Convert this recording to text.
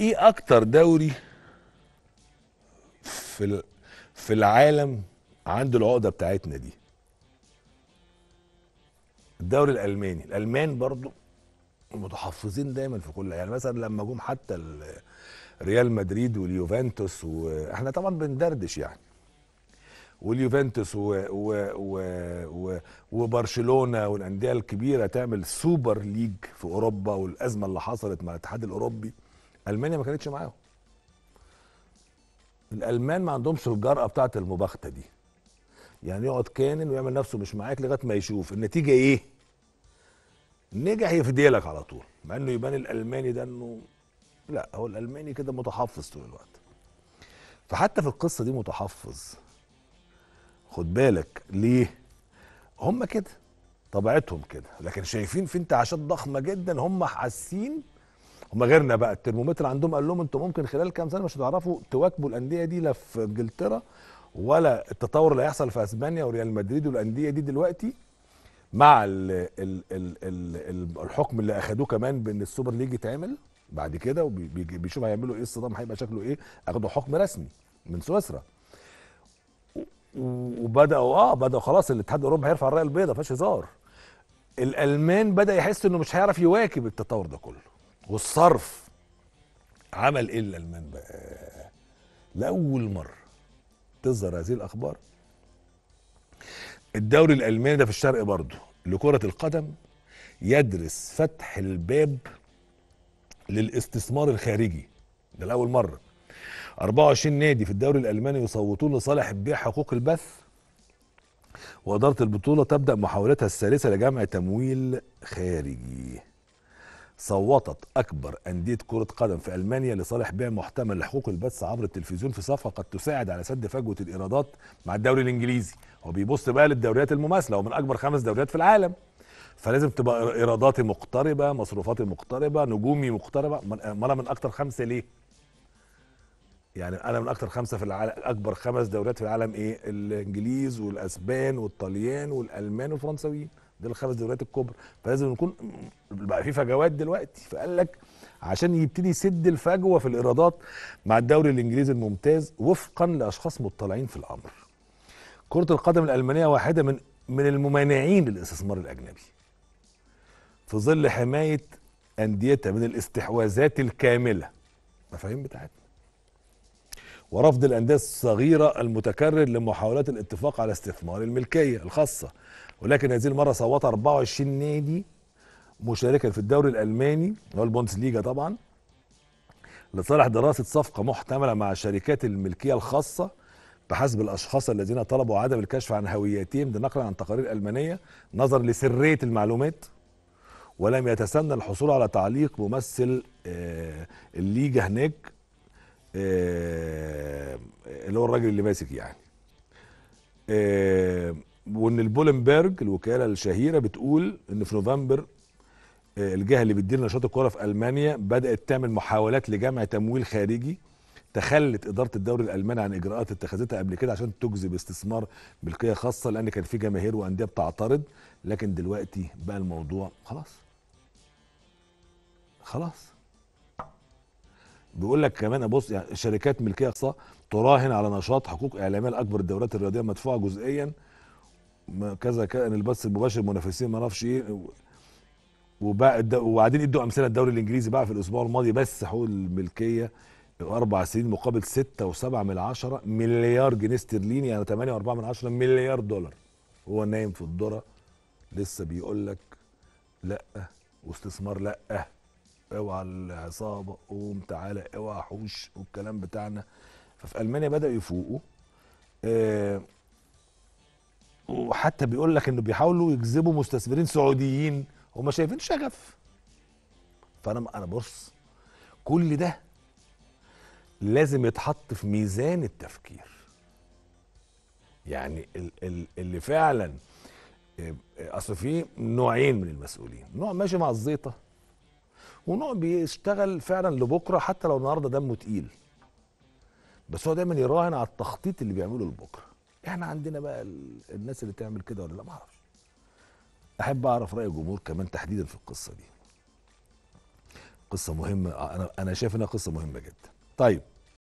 ايه اكتر دوري في في العالم عنده العقده بتاعتنا دي الدوري الالماني الالمان برضو متحفظين دايما في كل يعني مثلا لما جم حتى ريال مدريد واليوفنتوس واحنا طبعا بندردش يعني واليوفنتوس و... و... و... و... وبرشلونه والانديه الكبيره تعمل سوبر ليج في اوروبا والازمه اللي حصلت مع الاتحاد الاوروبي المانيا ما كانتش معاهم الالمان ما عندهمش الجرأه بتاعه المباخته دي يعني يقعد كانن ويعمل نفسه مش معاك لغايه ما يشوف النتيجه ايه نجح يفديلك على طول مع انه يبان الالماني ده انه لا هو الالماني كده متحفظ طول الوقت فحتى في القصه دي متحفظ خد بالك ليه هم كده طبيعتهم كده لكن شايفين في انتعاشات ضخمه جدا هم حاسين هم غيرنا بقى الترمومتر عندهم قال لهم انتم ممكن خلال كام سنه مش هتعرفوا تواكبوا الانديه دي لا في انجلترا ولا التطور اللي هيحصل في اسبانيا وريال مدريد والانديه دي دلوقتي مع الـ الـ الـ الـ الحكم اللي اخدوه كمان بان السوبر ليج يتعمل بعد كده وبيشوف هيعملوا ايه الصدام هيبقى شكله ايه اخدوا حكم رسمي من سويسرا وبداوا اه بداوا خلاص الاتحاد الاوروبي هيرفع الرايه البيضاء ما فيهاش هزار الالمان بدا يحس انه مش هيعرف يواكب التطور ده كله والصرف عمل ايه الالمان بقى لاول مره تظهر هذه الاخبار الدوري الالماني ده في الشرق برضه لكره القدم يدرس فتح الباب للاستثمار الخارجي ده لاول مره 24 نادي في الدوري الالماني يصوتون لصالح بيع حقوق البث واداره البطوله تبدا محاولتها الثالثه لجمع تمويل خارجي صوتت أكبر أندية كرة قدم في ألمانيا لصالح بيع محتمل لحقوق البث عبر التلفزيون في صفقة قد تساعد على سد فجوة الإيرادات مع الدوري الإنجليزي هو بيبص بقى للدوريات المماثلة ومن أكبر خمس دوريات في العالم فلازم تبقى إيراداتي مقتربة مصروفاتي مقتربة نجومي مقتربة ما أنا من أكتر خمسة ليه؟ يعني أنا من أكتر خمسة في العالم أكبر خمس دوريات في العالم إيه؟ الإنجليز والأسبان والطليان والألمان والفرنساويين دي الخمس دوريات الكبرى فلازم نكون بقى في فجوات دلوقتي فقال لك عشان يبتدي يسد الفجوه في الايرادات مع الدوري الانجليزي الممتاز وفقا لاشخاص مطلعين في الامر. كره القدم الالمانيه واحده من من الممانعين للاستثمار الاجنبي. في ظل حمايه انديتها من الاستحواذات الكامله. مفاهيم بتاعتنا. ورفض الأندية الصغيرة المتكرر لمحاولات الاتفاق على استثمار الملكية الخاصة ولكن هذه المرة صوت 24 نادي مشاركا في الدوري الألماني ليجا طبعا لصالح دراسة صفقة محتملة مع شركات الملكية الخاصة بحسب الأشخاص الذين طلبوا عدم الكشف عن هوياتهم ده نقلا عن تقارير ألمانية نظرا لسرية المعلومات ولم يتسنى الحصول على تعليق ممثل آه، الليجا هناك آه، اللي هو الراجل اللي ماسك يعني آه، وان البولنبرج الوكاله الشهيره بتقول ان في نوفمبر آه، الجهه اللي بتدير نشاط الكره في المانيا بدات تعمل محاولات لجمع تمويل خارجي تخلت اداره الدوري الالماني عن اجراءات اتخذتها قبل كده عشان تجذب استثمار ملكيه خاصه لان كان في جماهير وانديه بتعترض لكن دلوقتي بقى الموضوع خلاص خلاص بيقول لك كمان بص يعني شركات ملكيه اقصى تراهن على نشاط حقوق اعلاميه لاكبر الدورات الرياضيه مدفوعه جزئيا كذا كان البث المباشر منافسين ما اعرفش ايه وبقى وبعدين ادوا امثله الدوري الانجليزي بقى في الاسبوع الماضي بس حقوق الملكيه اربع سنين مقابل 6.7 من عشرة مليار جنيه استرليني يعني 8.4 من عشرة مليار دولار هو نايم في الذره لسه بيقول لك لا واستثمار لا اوعى العصابه قوم تعالى اوعى حوش والكلام بتاعنا ففي المانيا بداوا يفوقوا آه وحتى بيقول لك انه بيحاولوا يجذبوا مستثمرين سعوديين هم شايفين شغف فانا انا بص كل ده لازم يتحط في ميزان التفكير يعني اللي فعلا آه، آه، اصل في نوعين من المسؤولين نوع ماشي مع الزيطه ونوع بيشتغل فعلا لبكره حتى لو النهارده دمه تقيل بس هو دايما يراهن على التخطيط اللي بيعمله لبكره احنا عندنا بقى الناس اللي تعمل كده ولا لا ما اعرفش احب اعرف راي الجمهور كمان تحديدا في القصه دي قصه مهمه انا انا شايف انها قصه مهمه جدا طيب